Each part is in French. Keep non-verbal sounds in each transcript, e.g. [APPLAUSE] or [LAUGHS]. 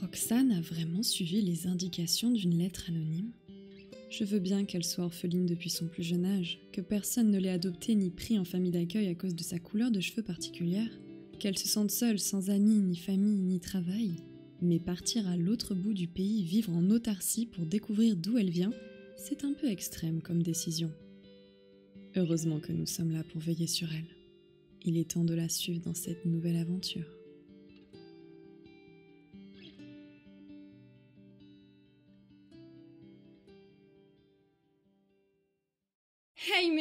Roxane a vraiment suivi les indications d'une lettre anonyme Je veux bien qu'elle soit orpheline depuis son plus jeune âge, que personne ne l'ait adoptée ni pris en famille d'accueil à cause de sa couleur de cheveux particulière, qu'elle se sente seule, sans amis, ni famille, ni travail, mais partir à l'autre bout du pays, vivre en autarcie pour découvrir d'où elle vient, c'est un peu extrême comme décision. Heureusement que nous sommes là pour veiller sur elle. Il est temps de la suivre dans cette nouvelle aventure.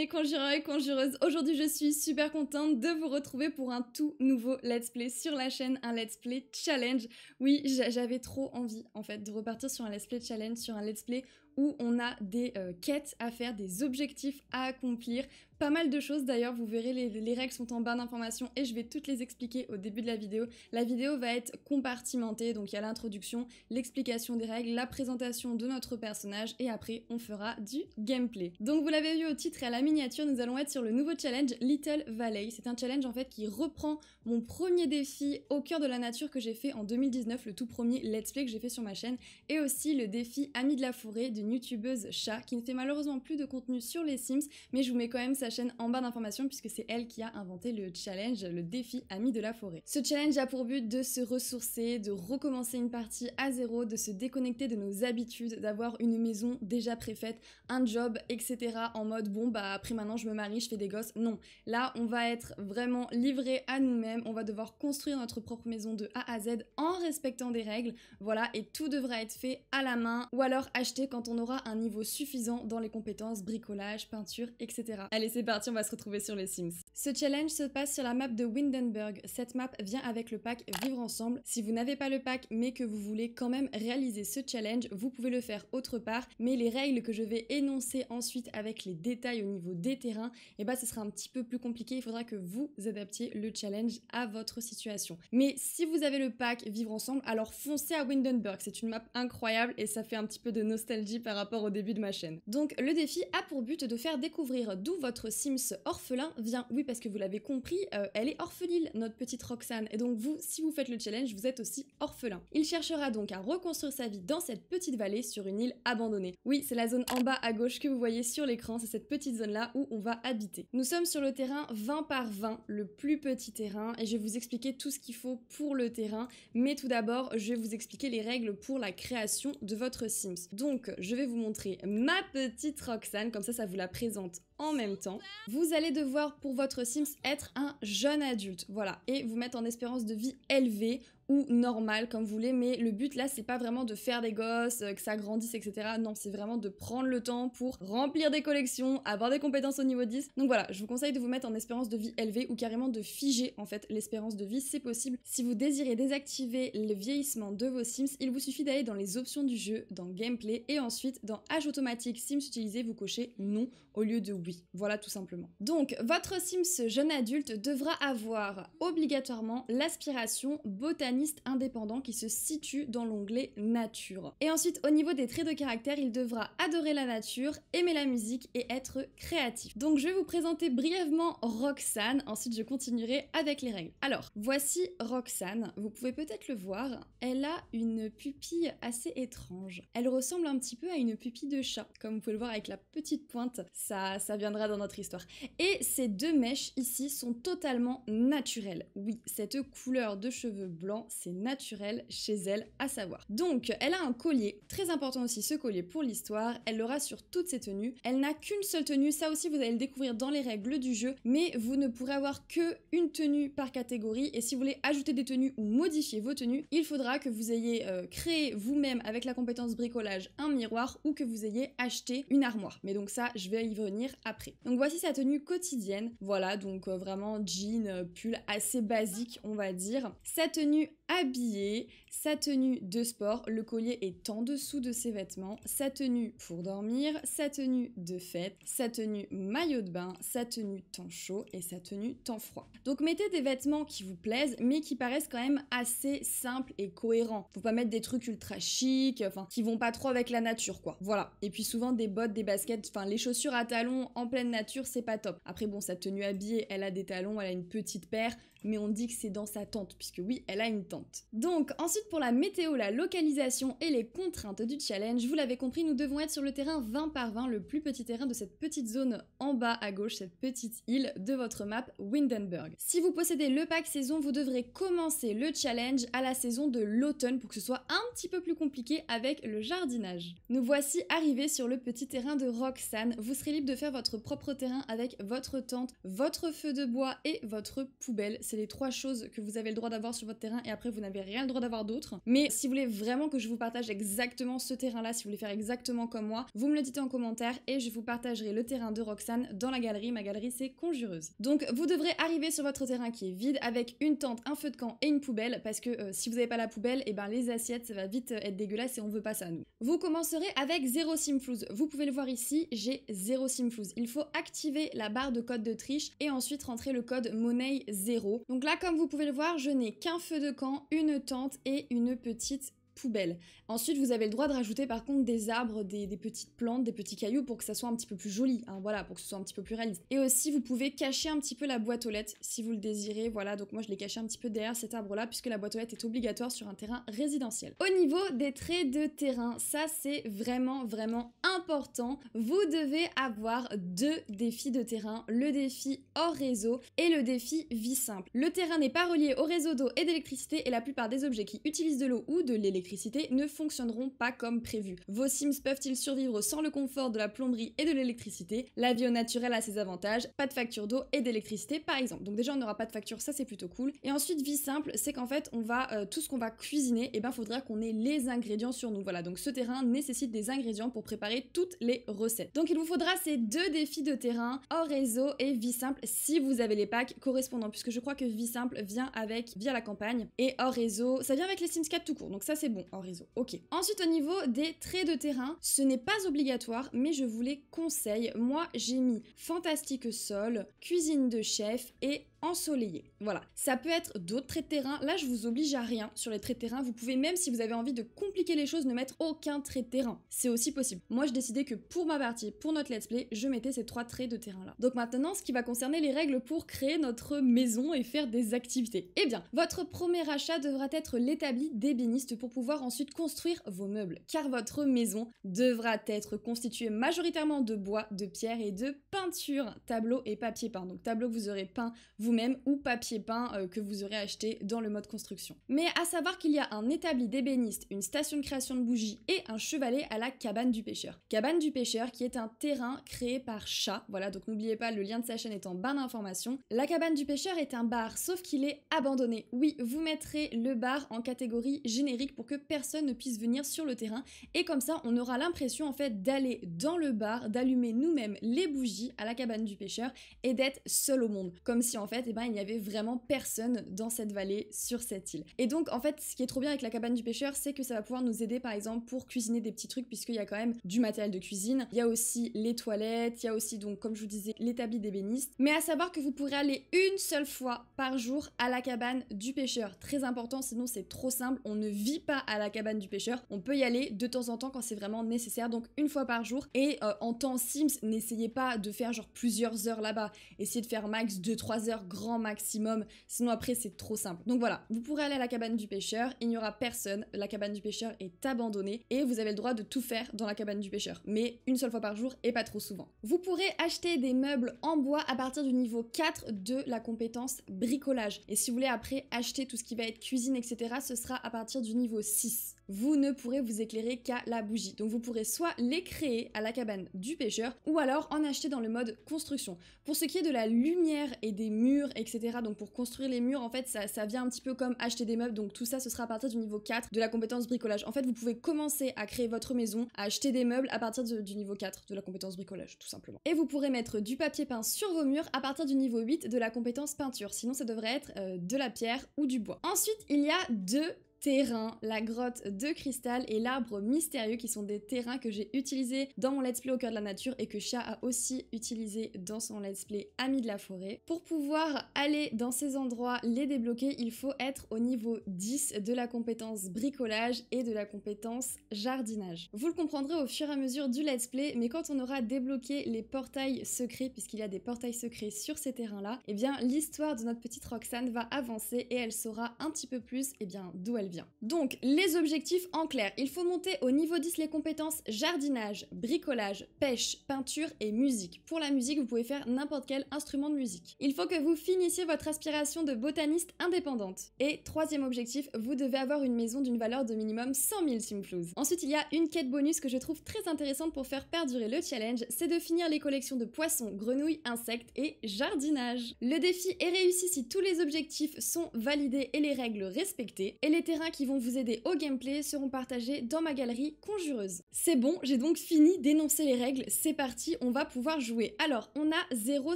conjureurs et conjureuses, aujourd'hui je suis super contente de vous retrouver pour un tout nouveau let's play sur la chaîne, un let's play challenge. Oui, j'avais trop envie en fait de repartir sur un let's play challenge, sur un let's play où on a des euh, quêtes à faire, des objectifs à accomplir, pas mal de choses d'ailleurs, vous verrez, les, règles sont en barre d'informations et je vais toutes les expliquer au début de la vidéo. La vidéo va être compartimentée, donc il y a l'introduction, l'explication des règles, la présentation de notre personnage et après on fera du gameplay. Donc vous l'avez vu au titre et à la miniature, nous allons être sur le nouveau challenge Little Valley. C'est un challenge en fait qui reprend mon premier défi au cœur de la nature que j'ai fait en 2019, le tout premier let's play que j'ai fait sur ma chaîne et aussi le défi Ami de la forêt d'une youtubeuse chat qui ne fait malheureusement plus de contenu sur les Sims mais je vous mets quand même ça chaîne en bas d'information puisque c'est elle qui a inventé le challenge, le défi Ami de la forêt. Ce challenge a pour but de se ressourcer, de recommencer une partie à zéro, de se déconnecter de nos habitudes, d'avoir une maison déjà préfaite, un job, etc. en mode bon bah après maintenant je me marie, je fais des gosses. Non, là on va être vraiment livré à nous-mêmes, on va devoir construire notre propre maison de A à Z en respectant des règles, voilà, et tout devra être fait à la main ou alors acheter quand on aura un niveau suffisant dans les compétences bricolage, peinture, etc. Allez, c'est parti, on va se retrouver sur les Sims. Ce challenge se passe sur la map de Windenburg. Cette map vient avec le pack Vivre Ensemble. Si vous n'avez pas le pack mais que vous voulez quand même réaliser ce challenge, vous pouvez le faire autre part. Mais les règles que je vais énoncer ensuite avec les détails au niveau des terrains, et eh ben, ce sera un petit peu plus compliqué. Il faudra que vous adaptiez le challenge à votre situation. Mais si vous avez le pack Vivre Ensemble, alors foncez à Windenburg. C'est une map incroyable et ça fait un petit peu de nostalgie par rapport au début de ma chaîne. Donc le défi a pour but de faire découvrir d'où votre Sims orphelin vient, oui parce que vous l'avez compris, euh, elle est orpheline, notre petite Roxane, et donc vous, si vous faites le challenge, vous êtes aussi orphelin. Il cherchera donc à reconstruire sa vie dans cette petite vallée sur une île abandonnée. Oui, c'est la zone en bas à gauche que vous voyez sur l'écran, c'est cette petite zone là où on va habiter. Nous sommes sur le terrain 20 par 20, le plus petit terrain, et je vais vous expliquer tout ce qu'il faut pour le terrain, mais tout d'abord, je vais vous expliquer les règles pour la création de votre Sims. Donc, je vais vous montrer ma petite Roxane, comme ça, ça vous la présente en même temps, vous allez devoir pour votre Sims être un jeune adulte, voilà, et vous mettre en espérance de vie élevée ou normal comme vous voulez, mais le but là c'est pas vraiment de faire des gosses, euh, que ça grandisse, etc. Non, c'est vraiment de prendre le temps pour remplir des collections, avoir des compétences au niveau 10. Donc voilà, je vous conseille de vous mettre en espérance de vie élevée ou carrément de figer en fait l'espérance de vie, c'est possible. Si vous désirez désactiver le vieillissement de vos Sims, il vous suffit d'aller dans les options du jeu, dans gameplay et ensuite dans âge automatique Sims utilisé, vous cochez non au lieu de oui. Voilà tout simplement. Donc votre Sims jeune adulte devra avoir obligatoirement l'aspiration botanique indépendant qui se situe dans l'onglet Nature. Et ensuite, au niveau des traits de caractère, il devra adorer la nature, aimer la musique et être créatif. Donc je vais vous présenter brièvement Roxane, ensuite je continuerai avec les règles. Alors, voici Roxane, vous pouvez peut-être le voir, elle a une pupille assez étrange. Elle ressemble un petit peu à une pupille de chat, comme vous pouvez le voir avec la petite pointe, ça, ça viendra dans notre histoire. Et ces deux mèches ici sont totalement naturelles. Oui, cette couleur de cheveux blancs c'est naturel chez elle à savoir. Donc, elle a un collier, très important aussi ce collier pour l'histoire, elle l'aura sur toutes ses tenues, elle n'a qu'une seule tenue, ça aussi vous allez le découvrir dans les règles du jeu, mais vous ne pourrez avoir que une tenue par catégorie, et si vous voulez ajouter des tenues ou modifier vos tenues, il faudra que vous ayez euh, créé vous-même avec la compétence bricolage un miroir ou que vous ayez acheté une armoire. Mais donc ça, je vais y venir après. Donc voici sa tenue quotidienne, voilà, donc euh, vraiment jean, euh, pull assez basique on va dire. Sa tenue habillé, sa tenue de sport, le collier est en dessous de ses vêtements, sa tenue pour dormir, sa tenue de fête, sa tenue maillot de bain, sa tenue temps chaud et sa tenue temps froid. Donc mettez des vêtements qui vous plaisent mais qui paraissent quand même assez simples et cohérents. Faut pas mettre des trucs ultra chic, enfin qui vont pas trop avec la nature quoi. Voilà. Et puis souvent des bottes, des baskets, enfin les chaussures à talons en pleine nature, c'est pas top. Après bon, sa tenue habillée, elle a des talons, elle a une petite paire, mais on dit que c'est dans sa tente puisque oui, elle a une tente. Donc, ensuite pour la météo, la localisation et les contraintes du challenge, vous l'avez compris, nous devons être sur le terrain 20 par 20, le plus petit terrain de cette petite zone en bas à gauche, cette petite île de votre map Windenburg. Si vous possédez le pack saison, vous devrez commencer le challenge à la saison de l'automne pour que ce soit un petit peu plus compliqué avec le jardinage. Nous voici arrivés sur le petit terrain de Roxane. Vous serez libre de faire votre propre terrain avec votre tente, votre feu de bois et votre poubelle. C'est les trois choses que vous avez le droit d'avoir sur votre terrain et après vous n'avez rien le droit d'avoir d'autres. Mais si vous voulez vraiment que je vous partage exactement ce terrain-là, si vous voulez faire exactement comme moi, vous me le dites en commentaire et je vous partagerai le terrain de Roxane dans la galerie. Ma galerie, c'est Conjureuse. Donc vous devrez arriver sur votre terrain qui est vide avec une tente, un feu de camp et une poubelle parce que euh, si vous n'avez pas la poubelle, et eh ben les assiettes, ça va vite euh, être dégueulasse et on veut pas ça nous. Vous commencerez avec zéro simflouz. Vous pouvez le voir ici, j'ai zéro simflouz. Il faut activer la barre de code de triche et ensuite rentrer le code monnaie 0. Donc là, comme vous pouvez le voir, je n'ai qu'un feu de camp une tante et une petite poubelle. Ensuite, vous avez le droit de rajouter par contre des arbres, des, petites plantes, des petits cailloux pour que ça soit un petit peu plus joli, hein, voilà, pour que ce soit un petit peu plus réaliste. Et aussi, vous pouvez cacher un petit peu la boîte aux lettres si vous le désirez, voilà, donc moi je l'ai caché un petit peu derrière cet arbre-là puisque la boîte aux lettres est obligatoire sur un terrain résidentiel. Au niveau des traits de terrain, ça c'est vraiment vraiment important. Vous devez avoir deux défis de terrain, le défi hors réseau et le défi vie simple. Le terrain n'est pas relié au réseau d'eau et d'électricité et la plupart des objets qui utilisent de l'eau ou de l'électricité ne fonctionneront pas comme prévu. Vos Sims peuvent-ils survivre sans le confort de la plomberie et de l'électricité La au naturel a ses avantages, pas de facture d'eau et d'électricité par exemple. Donc déjà on n'aura pas de facture, ça c'est plutôt cool. Et ensuite vie simple, c'est qu'en fait on va euh, tout ce qu'on va cuisiner, et eh ben faudra qu'on ait les ingrédients sur nous. Voilà, donc ce terrain nécessite des ingrédients pour préparer toutes les recettes. Donc il vous faudra ces deux défis de terrain, hors réseau et vie simple si vous avez les packs correspondants puisque je crois que vie simple vient avec via la campagne et hors réseau, ça vient avec les Sims 4 tout court. Donc ça c'est bon en réseau. Ok. Ensuite, au niveau des traits de terrain, ce n'est pas obligatoire, mais je vous les conseille. Moi, j'ai mis Fantastique Sol, Cuisine de Chef et ensoleillé. Voilà. Ça peut être d'autres traits de terrain. Là, je vous oblige à rien sur les traits de terrain. Vous pouvez même, si vous avez envie de compliquer les choses, ne mettre aucun trait de terrain. C'est aussi possible. Moi, je décidais que pour ma partie, pour notre let's play, je mettais ces trois traits de terrain là. Donc maintenant, ce qui va concerner les règles pour créer notre maison et faire des activités. Eh bien, votre premier achat devra être l'établi d'ébéniste pour pouvoir ensuite construire vos meubles. Car votre maison devra être constituée majoritairement de bois, de pierre et de peinture. Tableau et papier peint. Donc tableau que vous aurez peint, vous même ou papier peint euh, que vous aurez acheté dans le mode construction. Mais à savoir qu'il y a un établi d'ébéniste, une station de création de bougies et un chevalet à la cabane du pêcheur. Cabane du pêcheur qui est un terrain créé par chat. Voilà, donc n'oubliez pas, le lien de sa chaîne est en barre d'informations. La cabane du pêcheur est un bar, sauf qu'il est abandonné. Oui, vous mettrez le bar en catégorie générique pour que personne ne puisse venir sur le terrain et comme ça, on aura l'impression en fait d'aller dans le bar, d'allumer nous-mêmes les bougies à la cabane du pêcheur et d'être seul au monde. Comme si en fait fait, eh ben, il n'y avait vraiment personne dans cette vallée, sur cette île. Et donc, en fait, ce qui est trop bien avec la cabane du pêcheur, c'est que ça va pouvoir nous aider, par exemple, pour cuisiner des petits trucs, puisqu'il y a quand même du matériel de cuisine. Il y a aussi les toilettes, il y a aussi, donc, comme je vous disais, l'établi d'ébéniste. Mais à savoir que vous pourrez aller une seule fois par jour à la cabane du pêcheur. Très important, sinon c'est trop simple. On ne vit pas à la cabane du pêcheur. On peut y aller de temps en temps quand c'est vraiment nécessaire, donc une fois par jour. Et euh, en temps Sims, n'essayez pas de faire genre plusieurs heures là-bas. Essayez de faire max 2-3 heures grand maximum, sinon après c'est trop simple. Donc voilà, vous pourrez aller à la cabane du pêcheur, il n'y aura personne, la cabane du pêcheur est abandonnée et vous avez le droit de tout faire dans la cabane du pêcheur, mais une seule fois par jour et pas trop souvent. Vous pourrez acheter des meubles en bois à partir du niveau 4 de la compétence bricolage et si vous voulez après acheter tout ce qui va être cuisine etc, ce sera à partir du niveau 6. Vous ne pourrez vous éclairer qu'à la bougie, donc vous pourrez soit les créer à la cabane du pêcheur ou alors en acheter dans le mode construction. Pour ce qui est de la lumière et des murs, etc. Donc pour construire les murs, en fait, ça, ça vient un petit peu comme acheter des meubles. Donc tout ça, ce sera à partir du niveau 4 de la compétence bricolage. En fait, vous pouvez commencer à créer votre maison, à acheter des meubles à partir du niveau 4 de la compétence bricolage, tout simplement. Et vous pourrez mettre du papier peint sur vos murs à partir du niveau 8 de la compétence peinture. Sinon, ça devrait être euh, de la pierre ou du bois. Ensuite, il y a deux terrain, la grotte de cristal et l'arbre mystérieux qui sont des terrains que j'ai utilisés dans mon let's play au cœur de la nature et que Chat a aussi utilisé dans son let's play Ami de la forêt. Pour pouvoir aller dans ces endroits, les débloquer, il faut être au niveau 10 de la compétence bricolage et de la compétence jardinage. Vous le comprendrez au fur et à mesure du let's play, mais quand on aura débloqué les portails secrets, puisqu'il y a des portails secrets sur ces terrains-là, eh bien l'histoire de notre petite Roxane va avancer et elle saura un petit peu plus eh bien, d'où elle donc, les objectifs en clair, il faut monter au niveau 10 les compétences jardinage, bricolage, pêche, peinture et musique. Pour la musique, vous pouvez faire n'importe quel instrument de musique. Il faut que vous finissiez votre aspiration de botaniste indépendante. Et troisième objectif, vous devez avoir une maison d'une valeur de minimum 100 000 simflouz. Ensuite, il y a une quête bonus que je trouve très intéressante pour faire perdurer le challenge, c'est de finir les collections de poissons, grenouilles, insectes et jardinage. Le défi est réussi si tous les objectifs sont validés et les règles respectées, et les terrains qui vont vous aider au gameplay seront partagés dans ma galerie conjureuse. C'est bon, j'ai donc fini d'énoncer les règles, c'est parti, on va pouvoir jouer. Alors, on a 0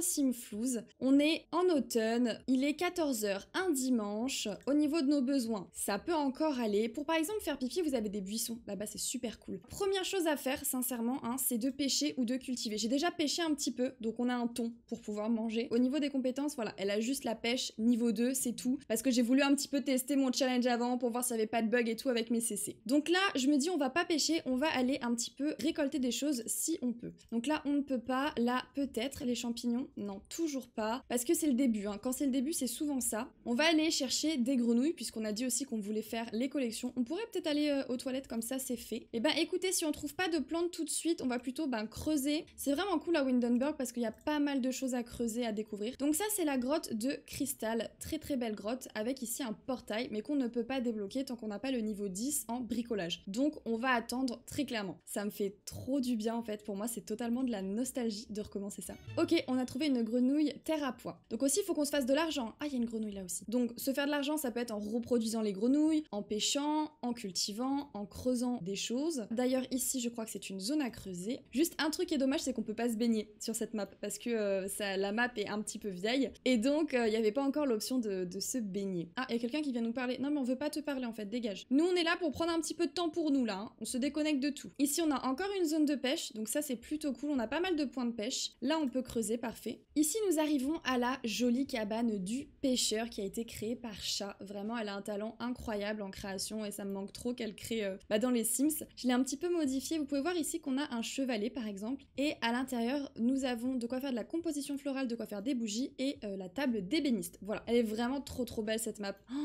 simflouz, on est en automne, il est 14h un dimanche, au niveau de nos besoins, ça peut encore aller. Pour par exemple faire pipi, vous avez des buissons, là-bas c'est super cool. Première chose à faire, sincèrement, hein, c'est de pêcher ou de cultiver. J'ai déjà pêché un petit peu, donc on a un ton pour pouvoir manger. Au niveau des compétences, voilà, elle a juste la pêche niveau 2, c'est tout, parce que j'ai voulu un petit peu tester mon challenge avant pour voir s'il n'y avait pas de bug et tout avec mes CC. Donc là, je me dis, on va pas pêcher, on va aller un petit peu récolter des choses si on peut. Donc là, on ne peut pas. Là, peut-être les champignons. Non, toujours pas. Parce que c'est le début. Hein. Quand c'est le début, c'est souvent ça. On va aller chercher des grenouilles, puisqu'on a dit aussi qu'on voulait faire les collections. On pourrait peut-être aller euh, aux toilettes comme ça, c'est fait. Et eh ben écoutez, si on trouve pas de plantes tout de suite, on va plutôt ben, creuser. C'est vraiment cool à Windenburg parce qu'il y a pas mal de choses à creuser, à découvrir. Donc ça, c'est la grotte de cristal. Très très belle grotte, avec ici un portail, mais qu'on ne peut pas développer tant qu'on n'a pas le niveau 10 en bricolage. Donc on va attendre très clairement. Ça me fait trop du bien en fait, pour moi c'est totalement de la nostalgie de recommencer ça. Ok, on a trouvé une grenouille terre à poids. Donc aussi il faut qu'on se fasse de l'argent. Ah, il y a une grenouille là aussi. Donc se faire de l'argent, ça peut être en reproduisant les grenouilles, en pêchant, en cultivant, en creusant des choses. D'ailleurs ici je crois que c'est une zone à creuser. Juste un truc qui est dommage, c'est qu'on peut pas se baigner sur cette map parce que euh, la map est un petit peu vieille et donc euh, il n'y avait pas encore l'option de, de, se baigner. Ah, il y a quelqu'un qui vient nous parler. Non mais on veut pas te parler en fait, dégage. Nous on est là pour prendre un petit peu de temps pour nous là, hein. on se déconnecte de tout. Ici on a encore une zone de pêche, donc ça c'est plutôt cool, on a pas mal de points de pêche. Là on peut creuser, parfait. Ici nous arrivons à la jolie cabane du pêcheur qui a été créée par Chat. Vraiment elle a un talent incroyable en création et ça me manque trop qu'elle crée euh, bah, dans les Sims. Je l'ai un petit peu modifié, vous pouvez voir ici qu'on a un chevalet par exemple et à l'intérieur nous avons de quoi faire de la composition florale, de quoi faire des bougies et euh, la table d'ébéniste. Voilà, elle est vraiment trop trop belle cette map. Oh,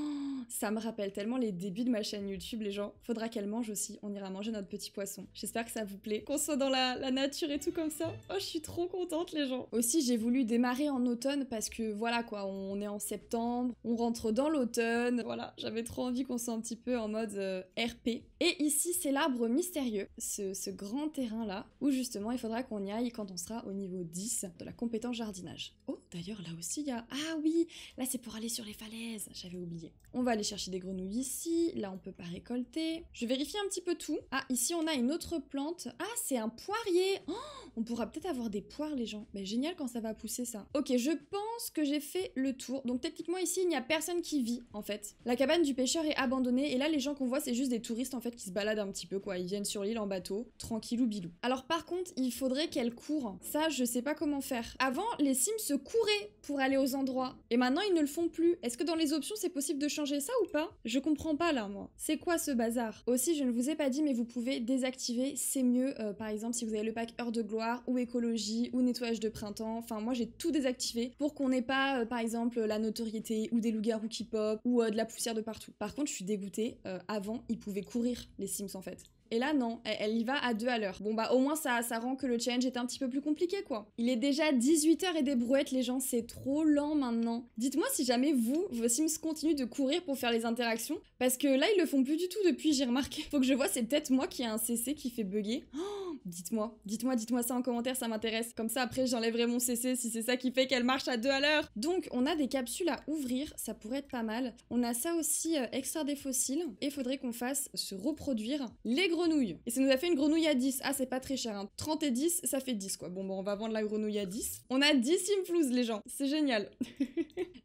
ça me rappelle tellement les débuts de ma chaîne YouTube, les gens. Faudra qu'elle mange aussi, on ira manger notre petit poisson. J'espère que ça vous plaît, qu'on soit dans la, nature et tout comme ça. Oh, je suis trop contente, les gens. Aussi, j'ai voulu démarrer en automne parce que voilà quoi, on est en septembre, on rentre dans l'automne. Voilà, j'avais trop envie qu'on soit un petit peu en mode euh, RP et ici, c'est l'arbre mystérieux, ce, grand terrain-là, où justement il faudra qu'on y aille quand on sera au niveau 10 de la compétence jardinage. Oh, d'ailleurs, là aussi, il y a... Ah oui, là c'est pour aller sur les falaises, j'avais oublié. On va aller chercher des grenouilles ici, là on peut pas récolter. Je vérifie un petit peu tout. Ah, ici on a une autre plante. Ah, c'est un poirier oh, On pourra peut-être avoir des poires, les gens. Mais ben, génial quand ça va pousser, ça. Ok, je pense que j'ai fait le tour. Donc techniquement, ici, il n'y a personne qui vit, en fait. La cabane du pêcheur est abandonnée, et là, les gens qu'on voit, c'est juste des touristes, en fait qui se baladent un petit peu quoi. Ils viennent sur l'île en bateau, tranquille ou bilou. Alors par contre, il faudrait qu'elle courent, Ça, je sais pas comment faire. Avant, les Sims se couraient pour aller aux endroits et maintenant ils ne le font plus. Est-ce que dans les options c'est possible de changer ça ou pas Je comprends pas là moi. C'est quoi ce bazar Aussi, je ne vous ai pas dit mais vous pouvez désactiver, c'est mieux euh, par exemple si vous avez le pack heure de gloire ou écologie ou nettoyage de printemps. Enfin, moi j'ai tout désactivé pour qu'on n'ait pas euh, par exemple la notoriété ou des loups-garous qui pop ou euh, de la poussière de partout. Par contre, je suis dégoûtée. avant, ils pouvaient courir les Sims en fait. Et là, non, elle, y va à deux à l'heure. Bon, bah au moins ça, ça rend que le challenge est un petit peu plus compliqué, quoi. Il est déjà 18h et des brouettes, les gens, c'est trop lent maintenant. Dites-moi si jamais vous, vos Sims continuent de courir pour faire les interactions, parce que là, ils le font plus du tout depuis, j'ai remarqué. Faut que je vois, c'est peut-être moi qui ai un CC qui fait bugger. Oh, dites-moi, dites-moi, dites-moi ça en commentaire, ça m'intéresse. Comme ça, après, j'enlèverai mon CC si c'est ça qui fait qu'elle marche à deux à l'heure. Donc, on a des capsules à ouvrir, ça pourrait être pas mal. On a ça aussi, euh, extraire des fossiles, et faudrait qu'on fasse se reproduire les gros grenouille. Et ça nous a fait une grenouille à 10. Ah, c'est pas très cher. Hein. 30 et 10, ça fait 10 quoi. Bon, bon, on va vendre la grenouille à 10. On a 10 Simflouz, les gens. C'est génial. [LAUGHS]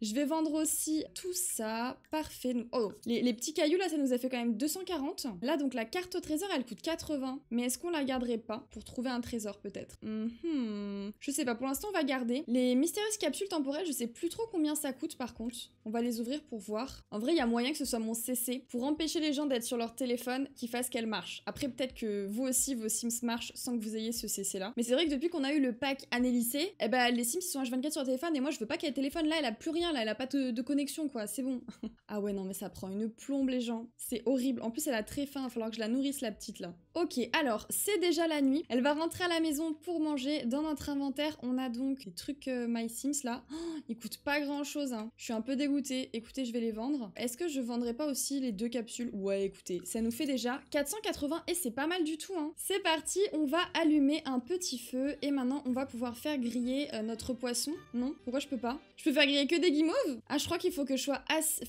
Je vais vendre aussi tout ça. Parfait. Oh, les, petits cailloux, là, ça nous a fait quand même 240. Là, donc, la carte au trésor, elle coûte 80. Mais est-ce qu'on la garderait pas pour trouver un trésor, peut-être mhm. Je sais pas. Pour l'instant, on va garder. Les mystérieuses capsules temporelles, je sais plus trop combien ça coûte, par contre. On va les ouvrir pour voir. En vrai, il y a moyen que ce soit mon CC pour empêcher les gens d'être sur leur téléphone qui fasse qu'elle marche. Après, peut-être que vous aussi, vos Sims marchent sans que vous ayez ce CC-là. Mais c'est vrai que depuis qu'on a eu le pack année eh ben, les Sims, ils sont H24 sur le téléphone et moi, je veux pas qu'elle téléphone là, elle a plus rien elle a pas de, de connexion, quoi, c'est bon. Ah ouais, non, mais ça prend une plombe, les gens. C'est horrible. En plus, elle a très faim. Il va falloir que je la nourrisse, la petite, là. Ok, alors, c'est déjà la nuit. Elle va rentrer à la maison pour manger. Dans notre inventaire, on a donc les trucs euh, My Sims, là. Oh, ils coûtent pas grand-chose, hein. Je suis un peu dégoûtée. Écoutez, je vais les vendre. Est-ce que je vendrai pas aussi les deux capsules Ouais, écoutez, ça nous fait déjà 480 et c'est pas mal du tout, hein. C'est parti, on va allumer un petit feu et maintenant, on va pouvoir faire griller euh, notre poisson. Non Pourquoi je peux pas Je peux faire griller que des guimauves Ah, je crois qu'il faut que je sois as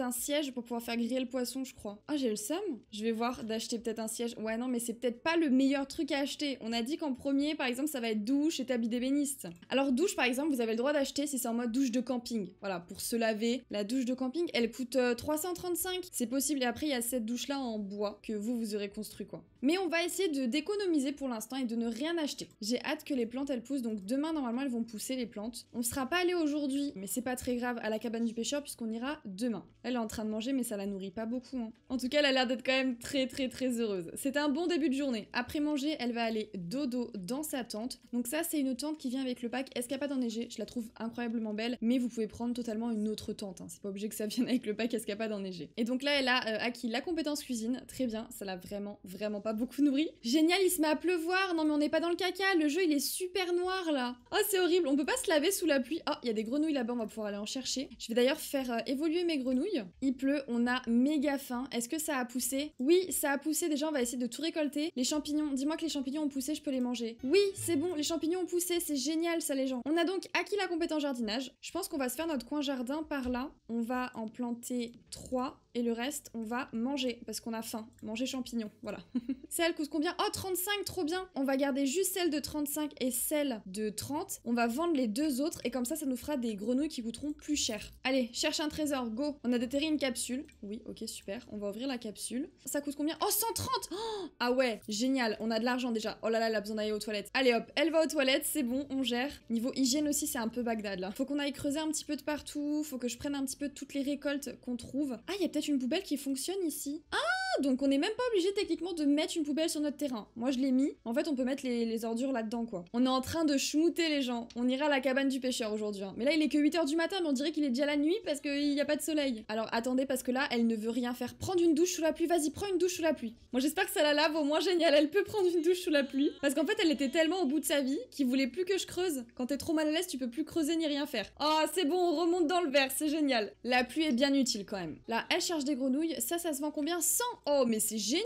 un siège pour pouvoir faire griller le poisson, je crois. Ah, j'ai le seum. Je vais voir d'acheter peut-être un siège. Ouais, non, mais c'est peut-être pas le meilleur truc à acheter. On a dit qu'en premier, par exemple, ça va être douche et tablier d'ébéniste. Alors, douche, par exemple, vous avez le droit d'acheter si c'est en mode douche de camping. Voilà, pour se laver. La douche de camping, elle coûte 335. Euh, c'est possible. Et après, il y a cette douche-là en bois que vous, vous aurez construit, quoi. Mais on va essayer de d'économiser pour l'instant et de ne rien acheter. J'ai hâte que les plantes, elles poussent. Donc, demain, normalement, elles vont pousser les plantes. On sera pas allé aujourd'hui, mais c'est pas très grave à la cabane du pêcheur puisqu'on ira demain. Elle est en train de manger, mais ça la nourrit pas beaucoup. Hein. En tout cas, elle a l'air d'être quand même très très très heureuse. C'est un bon début de journée. Après manger, elle va aller dodo dans sa tente. Donc ça, c'est une tente qui vient avec le pack Escapade enneigée. Je la trouve incroyablement belle, mais vous pouvez prendre totalement une autre tente. Hein. C'est pas obligé que ça [LAUGHS] vienne avec le pack Escapade enneigée. Et donc là, elle a euh, acquis la compétence cuisine. Très bien, ça l'a vraiment vraiment pas beaucoup nourri. Génial, il se met à pleuvoir. Non mais on n'est pas dans le caca. Le jeu, il est super noir là. Oh, c'est horrible. On peut pas se laver sous la pluie. Oh, il y a des grenouilles là-bas, on va pouvoir aller en chercher. Je vais d'ailleurs faire euh, évoluer mes grenouilles il pleut, on a méga faim. Est-ce que ça a poussé Oui, ça a poussé. Déjà, on va essayer de tout récolter. Les champignons, dis-moi que les champignons ont poussé, je peux les manger. Oui, c'est bon, les champignons ont poussé, c'est génial ça les gens. On a donc acquis la compétence jardinage. Je pense qu'on va se faire notre coin jardin par là. On va en planter 3 et le reste, on va manger parce qu'on a faim. Manger champignons, voilà. [LAUGHS] celle coûte combien Oh, 35, trop bien On va garder juste celle de 35 et celle de 30. On va vendre les deux autres et comme ça, ça nous fera des grenouilles qui coûteront plus cher. Allez, cherche un trésor, go On a déterré une capsule. Oui, ok, super. On va ouvrir la capsule. Ça coûte combien Oh, 130 Ah ouais, génial, on a de l'argent déjà. Oh là là, elle a besoin d'aller aux toilettes. Allez hop, elle va aux toilettes, c'est bon, on gère. Niveau hygiène aussi, c'est un peu Bagdad là. Faut qu'on aille creuser un petit peu de partout, faut que je prenne un petit peu toutes les récoltes qu'on trouve. Ah, il y a peut-être une poubelle qui fonctionne ici. Ah, donc on n'est même pas obligé techniquement de mettre une poubelle sur notre terrain. Moi je l'ai mis. En fait, on peut mettre les, ordures là-dedans quoi. On est en train de schmouter les gens. On ira à la cabane du pêcheur aujourd'hui. Hein. Mais là, il est que 8h du matin, mais on dirait qu'il est déjà la nuit parce qu'il n'y a pas de soleil. Alors attendez, parce que là, elle ne veut rien faire. Prendre une douche sous la pluie, vas-y, prends une douche sous la pluie. Moi j'espère que ça la lave, au moins génial, elle peut prendre une douche sous la pluie. Parce qu'en fait, elle était tellement au bout de sa vie qu'il voulait plus que je creuse. Quand t'es trop mal à l'aise, tu peux plus creuser ni rien faire. Ah c'est bon, on remonte dans le verre, c'est génial. La pluie est bien utile quand même. Là, elle cherche des grenouilles, ça, ça se vend combien 100 Oh, mais c'est génial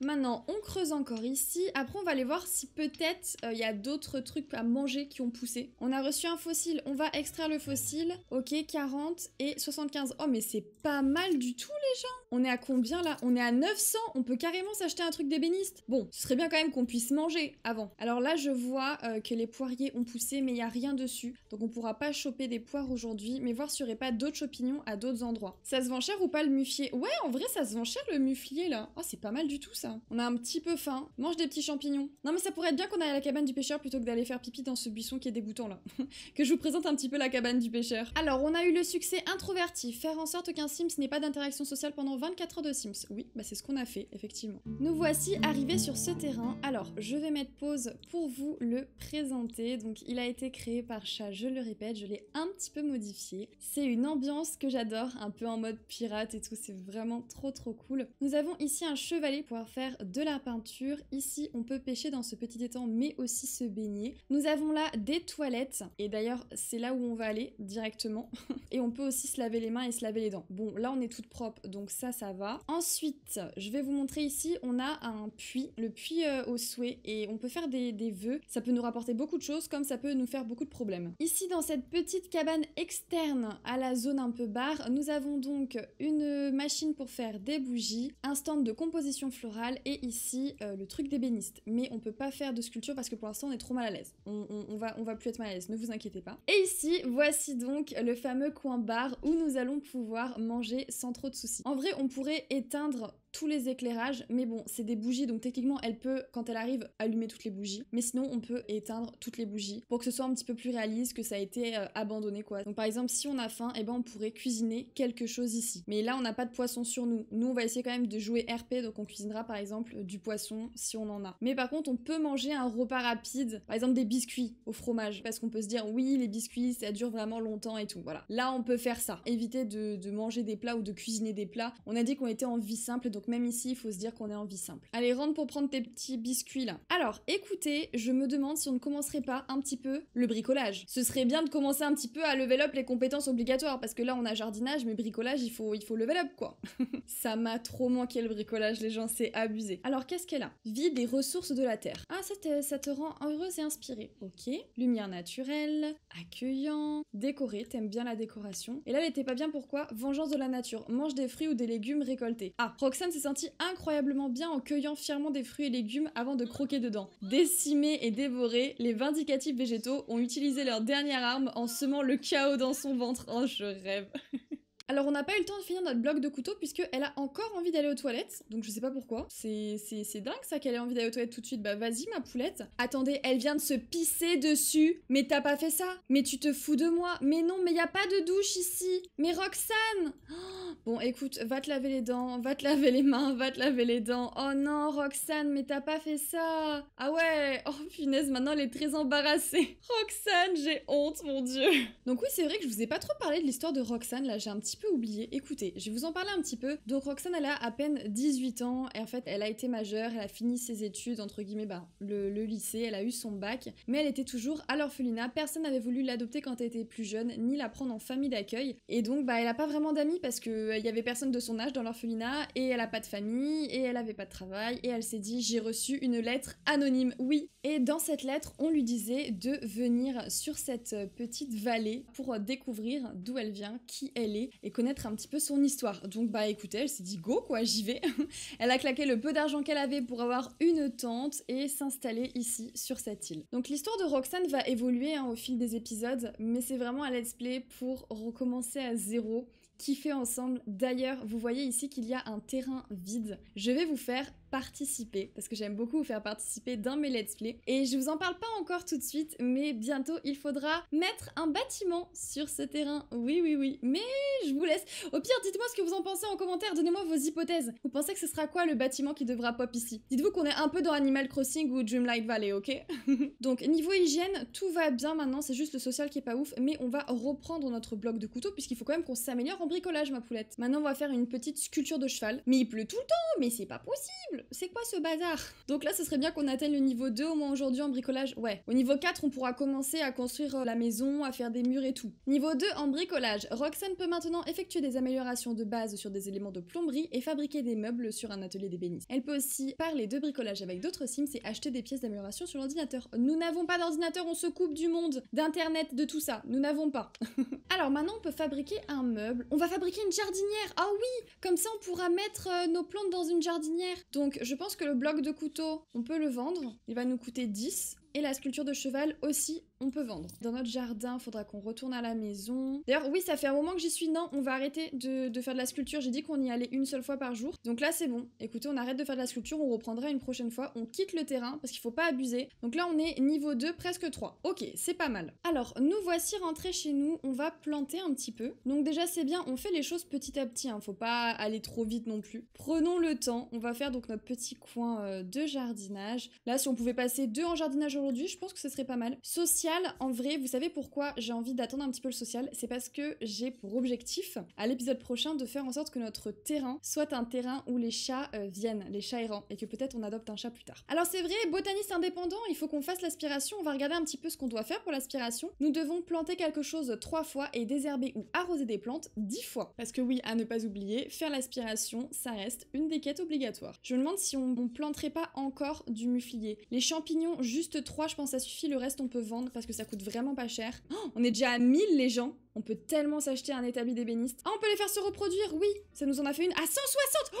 Maintenant, on creuse encore ici. Après, on va aller voir si peut-être euh, il y a d'autres trucs à manger qui ont poussé. On a reçu un fossile. On va extraire le fossile. Ok, 40 et 75. Oh, mais c'est pas mal du tout, les gens On est à combien, là On est à 900 On peut carrément s'acheter un truc d'ébéniste. Bon, ce serait bien quand même qu'on puisse manger avant. Alors là, je vois euh, que les poiriers ont poussé, mais il n'y a rien dessus. Donc on pourra pas choper des poires aujourd'hui, mais voir s'il n'y aurait pas d'autres champignons à d'autres endroits. Ça se vend cher ou pas, le muffier Ouais, en vrai, ça se vend cher, le muffier là. Oh, c'est pas mal du tout ça. On a un petit peu faim. Mange des petits champignons. Non, mais ça pourrait être bien qu'on aille à la cabane du pêcheur plutôt que d'aller faire pipi dans ce buisson qui est dégoûtant là. [LAUGHS] que je vous présente un petit peu la cabane du pêcheur. Alors, on a eu le succès introverti. Faire en sorte qu'un Sims n'ait pas d'interaction sociale pendant 24 heures de Sims. Oui, bah c'est ce qu'on a fait, effectivement. Nous voici arrivés sur ce terrain. Alors, je vais mettre pause pour vous le présenter. Donc, il a été créé par chat, je le répète, je l'ai un petit peu modifié. C'est une ambiance que j'adore, un peu en mode pirate et tout, c'est vraiment trop trop cool avons ici un chevalet pour faire de la peinture. Ici, on peut pêcher dans ce petit étang, mais aussi se baigner. Nous avons là des toilettes. Et d'ailleurs, c'est là où on va aller directement. [LAUGHS] et on peut aussi se laver les mains et se laver les dents. Bon, là, on est toute propre, donc ça, ça va. Ensuite, je vais vous montrer ici, on a un puits, le puits euh, au souhait. Et on peut faire des, des vœux. Ça peut nous rapporter beaucoup de choses, comme ça peut nous faire beaucoup de problèmes. Ici, dans cette petite cabane externe à la zone un peu barre, nous avons donc une machine pour faire des bougies, un stand de composition florale et ici euh, le truc d'ébéniste. Mais on peut pas faire de sculpture parce que pour l'instant on est trop mal à l'aise. On, va, on va plus être mal à l'aise, ne vous inquiétez pas. Et ici, voici donc le fameux coin bar où nous allons pouvoir manger sans trop de soucis. En vrai, on pourrait éteindre tous les éclairages, mais bon, c'est des bougies, donc techniquement, elle peut, quand elle arrive, allumer toutes les bougies, mais sinon, on peut éteindre toutes les bougies pour que ce soit un petit peu plus réaliste, que ça a été euh, abandonné, quoi. Donc, par exemple, si on a faim, et eh ben, on pourrait cuisiner quelque chose ici. Mais là, on n'a pas de poisson sur nous. Nous, on va essayer quand même de jouer RP, donc on cuisinera, par exemple, euh, du poisson si on en a. Mais par contre, on peut manger un repas rapide, par exemple, des biscuits au fromage, parce qu'on peut se dire, oui, les biscuits, ça dure vraiment longtemps et tout, voilà. Là, on peut faire ça. Éviter de, de manger des plats ou de cuisiner des plats. On a dit qu'on était en vie simple, donc même ici, il faut se dire qu'on est en vie simple. Allez, rentre pour prendre tes petits biscuits là. Alors, écoutez, je me demande si on ne commencerait pas un petit peu le bricolage. Ce serait bien de commencer un petit peu à level up les compétences obligatoires parce que là, on a jardinage, mais bricolage, il faut, il faut level up quoi. [LAUGHS] ça m'a trop manqué le bricolage, les gens, c'est abusé. Alors, qu'est-ce qu'elle a Vie des ressources de la terre. Ah, ça te, ça te rend heureuse et inspirée. Ok. Lumière naturelle, accueillant, décoré, t'aimes bien la décoration. Et là, elle était pas bien pourquoi Vengeance de la nature. Mange des fruits ou des légumes récoltés. Ah, Roxane, s'est senti incroyablement bien en cueillant fièrement des fruits et légumes avant de croquer dedans. Décimés et dévorés, les vindicatifs végétaux ont utilisé leur dernière arme en semant le chaos dans son ventre. Oh, je rêve. [LAUGHS] Alors on n'a pas eu le temps de finir notre bloc de puisque elle a encore envie d'aller aux toilettes, donc je sais pas pourquoi. C'est dingue ça qu'elle ait envie d'aller aux toilettes tout de suite. Bah vas-y ma poulette. Attendez, elle vient de se pisser dessus. Mais t'as pas fait ça. Mais tu te fous de moi. Mais non, mais y a pas de douche ici. Mais Roxane [GASPS] Bon écoute, va te laver les dents, va te laver les mains, va te laver les dents. Oh non Roxane, mais t'as pas fait ça. Ah ouais, oh punaise, maintenant elle est très embarrassée. [LAUGHS] Roxane, j'ai honte, mon dieu. Donc oui, c'est vrai que je vous ai pas trop parlé de l'histoire de Roxane, là j'ai un petit peut oublier. Écoutez, je vais vous en parler un petit peu. Donc Roxane, elle a à peine 18 ans. Et en fait, elle a été majeure, elle a fini ses études, entre guillemets, ben, le, lycée, elle a eu son bac. Mais elle était toujours à l'orphelinat. Personne n'avait voulu l'adopter quand elle était plus jeune, ni la prendre en famille d'accueil. Et donc, bah, elle a pas vraiment d'amis parce qu'il euh, n'y y avait personne de son âge dans l'orphelinat. Et elle a pas de famille, et elle avait pas de travail. Et elle s'est dit, j'ai reçu une lettre anonyme, oui. Et dans cette lettre, on lui disait de venir sur cette euh, petite vallée pour euh, découvrir d'où elle vient, qui elle est et connaître un petit peu son histoire. Donc bah écoutez, elle s'est dit go quoi, j'y vais. [LAUGHS] elle a claqué le peu d'argent qu'elle avait pour avoir une tente et s'installer ici sur cette île. Donc l'histoire de Roxane va évoluer hein, au fil des épisodes, mais c'est vraiment un let's play pour recommencer à zéro, kiffer ensemble. D'ailleurs, vous voyez ici qu'il y a un terrain vide. Je vais vous faire participer, parce que j'aime beaucoup vous faire participer dans mes let's play. Et je vous en parle pas encore tout de suite, mais bientôt il faudra mettre un bâtiment sur ce terrain. Oui, oui, oui, mais je vous laisse. Au pire, dites-moi ce que vous en pensez en commentaire, donnez-moi vos hypothèses. Vous pensez que ce sera quoi le bâtiment qui devra pop ici Dites-vous qu'on est un peu dans Animal Crossing ou Dreamlight Valley, ok [LAUGHS] Donc niveau hygiène, tout va bien maintenant, c'est juste le social qui est pas ouf, mais on va reprendre notre bloc de couteau puisqu'il faut quand même qu'on s'améliore en bricolage, ma poulette. Maintenant, on va faire une petite sculpture de cheval. Mais il pleut tout le temps, mais c'est pas possible c'est quoi ce bazar Donc là, ce serait bien qu'on atteigne le niveau 2 au moins aujourd'hui en bricolage. Ouais. Au niveau 4, on pourra commencer à construire euh, la maison, à faire des murs et tout. Niveau 2 en bricolage. Roxane peut maintenant effectuer des améliorations de base sur des éléments de plomberie et fabriquer des meubles sur un atelier d'ébéniste. Elle peut aussi parler de bricolage avec d'autres sims et acheter des pièces d'amélioration sur l'ordinateur. Nous n'avons pas d'ordinateur, on se coupe du monde, d'internet, de tout ça. Nous n'avons pas. [LAUGHS] Alors maintenant, on peut fabriquer un meuble. On va fabriquer une jardinière. Ah oui Comme ça, on pourra mettre euh, nos plantes dans une jardinière. Donc donc je pense que le bloc de couteau, on peut le vendre. Il va nous coûter 10. Et la sculpture de cheval aussi, on peut vendre. Dans notre jardin, faudra qu'on retourne à la maison. D'ailleurs, oui, ça fait un moment que j'y suis. Non, on va arrêter de, faire de la sculpture. J'ai dit qu'on y allait une seule fois par jour. Donc là, c'est bon. Écoutez, on arrête de faire de la sculpture. On reprendra une prochaine fois. On quitte le terrain parce qu'il faut pas abuser. Donc là, on est niveau 2, presque 3. Ok, c'est pas mal. Alors, nous voici rentrés chez nous. On va planter un petit peu. Donc déjà, c'est bien. On fait les choses petit à petit. Hein. Faut pas aller trop vite non plus. Prenons le temps. On va faire donc notre petit coin euh, de jardinage. Là, si on pouvait passer deux en jardinage je pense que ce serait pas mal. Social, en vrai, vous savez pourquoi j'ai envie d'attendre un petit peu le social C'est parce que j'ai pour objectif, à l'épisode prochain, de faire en sorte que notre terrain soit un terrain où les chats euh, viennent, les chats errants, et que peut-être on adopte un chat plus tard. Alors c'est vrai, botaniste indépendant, il faut qu'on fasse l'aspiration, on va regarder un petit peu ce qu'on doit faire pour l'aspiration. Nous devons planter quelque chose trois fois et désherber ou arroser des plantes dix fois. Parce que oui, à ne pas oublier, faire l'aspiration, ça reste une des quêtes obligatoires. Je me demande si on, on planterait pas encore du muflier. Les champignons juste 3, je pense, ça suffit. Le reste, on peut vendre parce que ça coûte vraiment pas cher. Oh, on est déjà à 1000 les gens. On peut tellement s'acheter un établi d'ébéniste. Ah, on peut les faire se reproduire, oui. Ça nous en a fait une à 160.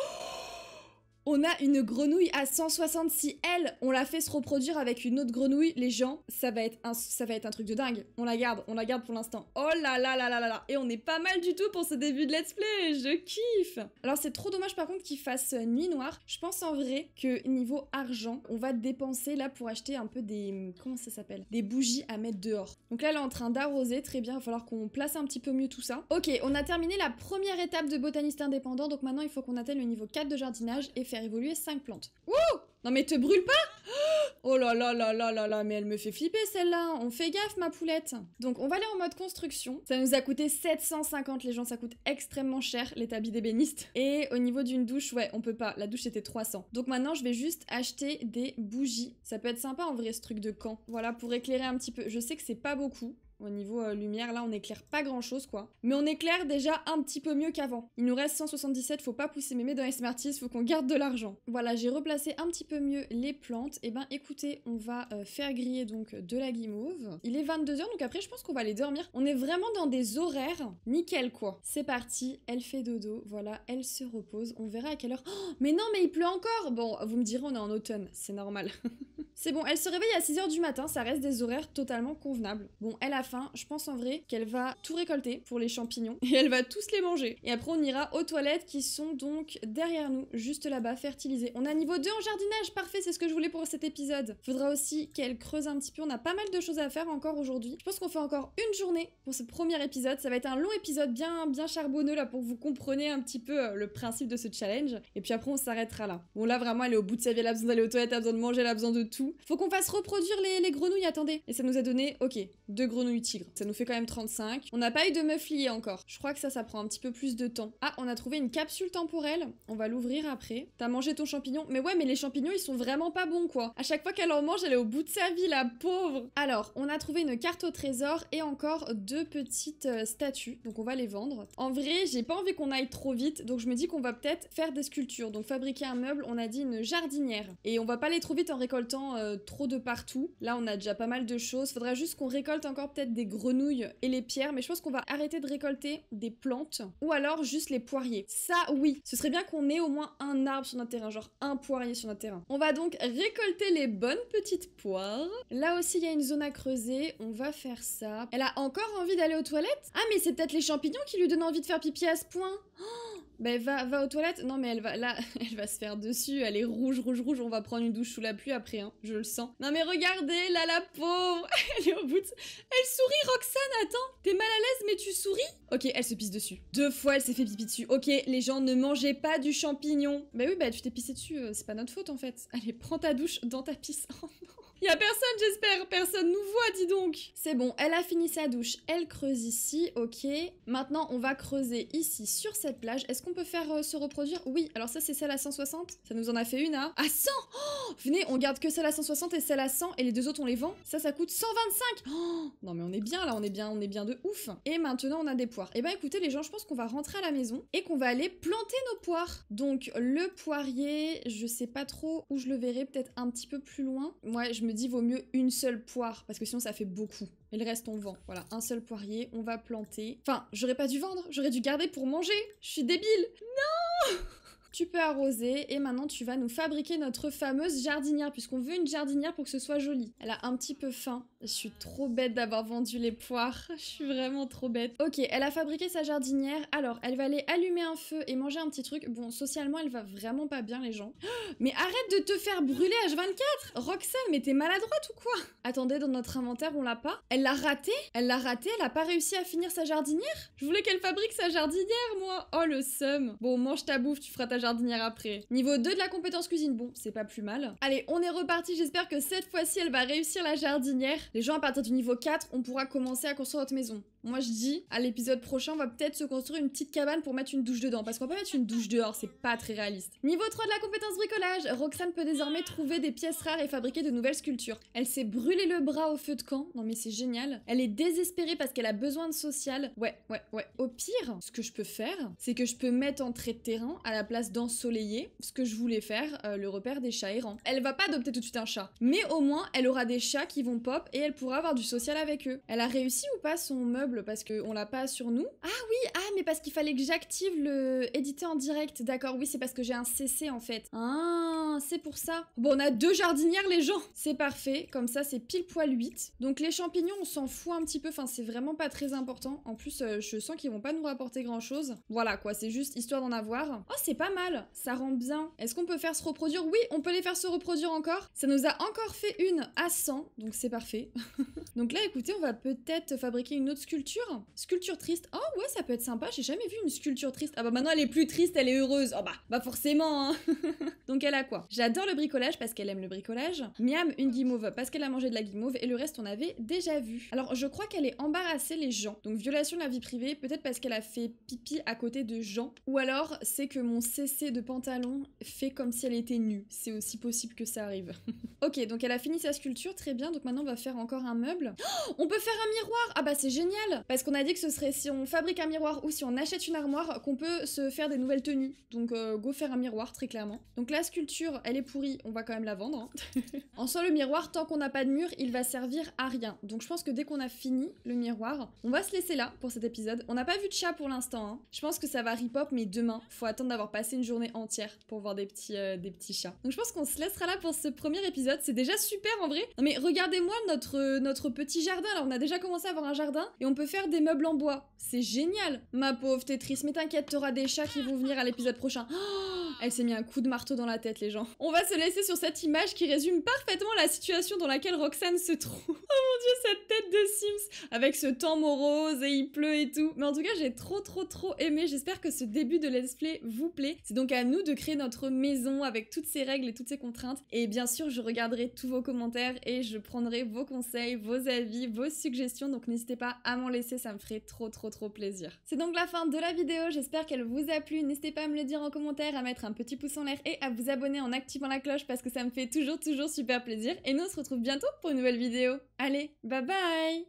On a une grenouille à 166 L. On la fait se reproduire avec une autre grenouille. Les gens, ça va être un, ça va être un truc de dingue. On la garde, on la garde pour l'instant. Oh là là là là là là. Et on est pas mal du tout pour ce début de let's play. Je kiffe. Alors c'est trop dommage par contre qu'il fasse euh, nuit noire. Je pense en vrai que niveau argent, on va dépenser là pour acheter un peu des... Comment ça s'appelle Des bougies à mettre dehors. Donc là, elle est en train d'arroser. Très bien, il va falloir qu'on place un petit peu mieux tout ça. Ok, on a terminé la première étape de botaniste indépendant. Donc maintenant, il faut qu'on atteigne le niveau 4 de jardinage et faire évoluer 5 plantes. Wouh Non mais te brûle pas Oh là là là là là là, mais elle me fait flipper celle-là. On fait gaffe ma poulette. Donc on va aller en mode construction. Ça nous a coûté 750 les gens, ça coûte extrêmement cher les tabis d'ébéniste. Et au niveau d'une douche, ouais, on peut pas. La douche était 300. Donc maintenant je vais juste acheter des bougies. Ça peut être sympa en vrai ce truc de camp. Voilà pour éclairer un petit peu. Je sais que c'est pas beaucoup, au niveau euh, lumière, là, on éclaire pas grand chose, quoi. Mais on éclaire déjà un petit peu mieux qu'avant. Il nous reste 177, faut pas pousser mémé dans les Smarties, faut qu'on garde de l'argent. Voilà, j'ai replacé un petit peu mieux les plantes. Et eh ben, écoutez, on va euh, faire griller donc de la guimauve. Il est 22h, donc après, je pense qu'on va aller dormir. On est vraiment dans des horaires nickel, quoi. C'est parti, elle fait dodo, voilà, elle se repose. On verra à quelle heure. Oh, mais non, mais il pleut encore Bon, vous me direz, on est en automne, c'est normal. [LAUGHS] c'est bon, elle se réveille à 6h du matin, ça reste des horaires totalement convenables. Bon, elle a fin, je pense en vrai qu'elle va tout récolter pour les champignons [LAUGHS] et elle va tous les manger. Et après, on ira aux toilettes qui sont donc derrière nous, juste là-bas, fertilisées. On a niveau 2 en jardinage, parfait, c'est ce que je voulais pour cet épisode. Faudra aussi qu'elle creuse un petit peu, on a pas mal de choses à faire encore aujourd'hui. Je pense qu'on fait encore une journée pour ce premier épisode. Ça va être un long épisode bien, bien charbonneux là pour que vous compreniez un petit peu euh, le principe de ce challenge. Et puis après, on s'arrêtera là. Bon, là vraiment, elle est au bout de sa vie, elle a besoin d'aller aux toilettes, elle a besoin de manger, elle a besoin de tout. Faut qu'on fasse reproduire les, les grenouilles, attendez. Et ça nous a donné, ok, deux grenouilles tigre. Ça nous fait quand même 35. On n'a pas eu de meuf encore. Je crois que ça, ça prend un petit peu plus de temps. Ah, on a trouvé une capsule temporelle. On va l'ouvrir après. T'as mangé ton champignon Mais ouais, mais les champignons, ils sont vraiment pas bons, quoi. À chaque fois qu'elle en mange, elle est au bout de sa vie, la pauvre. Alors, on a trouvé une carte au trésor et encore deux petites euh, statues. Donc, on va les vendre. En vrai, j'ai pas envie qu'on aille trop vite. Donc, je me dis qu'on va peut-être faire des sculptures. Donc, fabriquer un meuble, on a dit une jardinière. Et on va pas aller trop vite en récoltant euh, trop de partout. Là, on a déjà pas mal de choses. Faudra juste qu'on récolte encore peut-être des grenouilles et les pierres, mais je pense qu'on va arrêter de récolter des plantes ou alors juste les poiriers. Ça, oui, ce serait bien qu'on ait au moins un arbre sur notre terrain, genre un poirier sur notre terrain. On va donc récolter les bonnes petites poires. Là aussi, il y a une zone à creuser, on va faire ça. Elle a encore envie d'aller aux toilettes Ah, mais c'est peut-être les champignons qui lui donnent envie de faire pipi à ce point oh bah, va, va aux toilettes. Non, mais elle va, là, [LAUGHS] elle va se faire dessus. Elle est rouge, rouge, rouge. On va prendre une douche sous la pluie après, hein. Je le sens. Non, mais regardez, là, la pauvre. [LAUGHS] Elle est au bout de... Elle sourit, Roxane, attends. T'es mal à l'aise, mais tu souris Ok, elle se pisse dessus. Deux fois, elle s'est fait pipi dessus. Ok, les gens, ne mangeaient pas du champignon. Bah oui, bah tu t'es pissé dessus. Euh, c'est pas notre faute, en fait. Allez, prends ta douche dans ta pisse. [LAUGHS] Oh y a personne, j'espère. Personne nous voit, dis donc. C'est bon, elle a fini sa douche. Elle creuse ici, ok. Maintenant, on va creuser ici, sur cette plage. Est-ce qu'on peut faire euh, se reproduire Oui, alors ça, c'est celle à 160. Ça nous en a fait une hein À 100 oh Venez, on garde que celle à 160 et celle à 100. Et les deux autres, on les vend. Ça, ça coûte 125 oh Non, mais on est bien, là. On est bien, on est bien de ouf. Et maintenant, on a des poires. Eh ben, écoutez, les gens, je pense qu'on va rentrer à la maison et qu'on va aller planter nos poires. Donc, le poirier, je sais pas trop où je le verrai. Peut-être un petit peu plus loin. ouais, je me dis, vaut mieux une seule poire, parce que sinon ça fait beaucoup. Et le reste, on vend. Voilà, un seul poirier, on va planter. Enfin, j'aurais pas dû vendre, j'aurais dû garder pour manger. Je suis débile. Non tu peux arroser et maintenant tu vas nous fabriquer notre fameuse jardinière puisqu'on veut une jardinière pour que ce soit joli. Elle a un petit peu faim. Je suis trop bête d'avoir vendu les poires. [LAUGHS] Je suis vraiment trop bête. Ok, elle a fabriqué sa jardinière. Alors, elle va aller allumer un feu et manger un petit truc. Bon, socialement, elle va vraiment pas bien les gens. [GASPS] Mais arrête de te faire brûler H24 Roxane, mais t'es maladroite ou quoi Attendez, dans notre inventaire, on l'a pas. Elle l'a raté Elle l'a raté Elle a pas réussi à finir sa jardinière Je voulais qu'elle fabrique sa jardinière, moi Oh, le seum Bon, mange ta bouffe, tu feras ta jardinière jardinière après. Niveau 2 de la compétence cuisine, bon, c'est pas plus mal. Allez, on est reparti, j'espère que cette fois-ci elle va réussir la jardinière. Les gens à partir du niveau 4, on pourra commencer à construire notre maison. Moi, je dis, à l'épisode prochain, on va peut-être se construire une petite cabane pour mettre une douche dedans. Parce qu'on peut mettre une douche dehors, c'est pas très réaliste. Niveau 3 de la compétence bricolage, Roxane peut désormais trouver des pièces rares et fabriquer de nouvelles sculptures. Elle s'est brûlé le bras au feu de camp. Non, mais c'est génial. Elle est désespérée parce qu'elle a besoin de social. Ouais, ouais, ouais. Au pire, ce que je peux faire, c'est que je peux mettre en trait de terrain à la place d'ensoleiller ce que je voulais faire, euh, le repère des chats errants. Elle va pas adopter tout de suite un chat, mais au moins elle aura des chats qui vont pop et elle pourra avoir du social avec eux. Elle a réussi ou pas son meuble parce parce qu'on l'a pas sur nous. Ah oui, ah mais parce qu'il fallait que j'active le éditer en direct. D'accord, oui, c'est parce que j'ai un CC en fait. Ah, c'est pour ça. Bon, on a deux jardinières les gens. C'est parfait, comme ça c'est pile poil 8. Donc les champignons, on s'en fout un petit peu, enfin c'est vraiment pas très important. En plus, euh, je sens qu'ils vont pas nous rapporter grand chose. Voilà quoi, c'est juste histoire d'en avoir. Oh, c'est pas mal, ça rend bien. Est-ce qu'on peut faire se reproduire Oui, on peut les faire se reproduire encore. Ça nous a encore fait une à 100, donc c'est parfait. [LAUGHS] donc là, écoutez, on va peut-être fabriquer une autre sculpture sculpture triste. Oh ouais, ça peut être sympa, j'ai jamais vu une sculpture triste. Ah bah maintenant elle est plus triste, elle est heureuse. Oh bah, bah forcément, hein. [LAUGHS] Donc elle a quoi J'adore le bricolage parce qu'elle aime le bricolage. Miam, une guimauve parce qu'elle a mangé de la guimauve et le reste on avait déjà vu. Alors je crois qu'elle est embarrassée les gens. Donc violation de la vie privée, peut-être parce qu'elle a fait pipi à côté de gens. Ou alors c'est que mon CC de pantalon fait comme si elle était nue. C'est aussi possible que ça arrive. [LAUGHS] ok, donc elle a fini sa sculpture, très bien. Donc maintenant on va faire encore un meuble. Oh, on peut faire un miroir Ah bah c'est génial parce qu'on a dit que ce serait si on fabrique un miroir ou si on achète une armoire qu'on peut se faire des nouvelles tenues. Donc euh, go faire un miroir, très clairement. Donc la sculpture, elle est pourrie, on va quand même la vendre. Hein. [LAUGHS] en soi, le miroir, tant qu'on n'a pas de mur, il va servir à rien. Donc je pense que dès qu'on a fini le miroir, on va se laisser là pour cet épisode. On n'a pas vu de chat pour l'instant. Hein. Je pense que ça va rip mais demain, faut attendre d'avoir passé une journée entière pour voir des petits, euh, des petits chats. Donc je pense qu'on se laissera là pour ce premier épisode. C'est déjà super en vrai. Non mais regardez-moi notre, euh, notre petit jardin. Alors on a déjà commencé à avoir un jardin et on peut faire des meubles en bois. C'est génial. Ma pauvre Tetris, mais t'inquiète, t'auras des chats qui vont venir à l'épisode prochain. Oh elle s'est mis un coup de marteau dans la tête, les gens. On va se laisser sur cette image qui résume parfaitement la situation dans laquelle Roxane se trouve. [LAUGHS] Oh mon dieu, cette tête de Sims Avec ce temps morose et il pleut et tout. Mais en tout cas, j'ai trop trop trop aimé. J'espère que ce début de let's play vous plaît. C'est donc à nous de créer notre maison avec toutes ces règles et toutes ces contraintes. Et bien sûr, je regarderai tous vos commentaires et je prendrai vos conseils, vos avis, vos suggestions. Donc n'hésitez pas à m'en laisser, ça me ferait trop trop trop plaisir. C'est donc la fin de la vidéo. J'espère qu'elle vous a plu. N'hésitez pas à me le dire en commentaire, à mettre un petit pouce en l'air et à vous abonner en activant la cloche parce que ça me fait toujours toujours super plaisir. Et nous on se retrouve bientôt pour une nouvelle vidéo. Allez, bye bye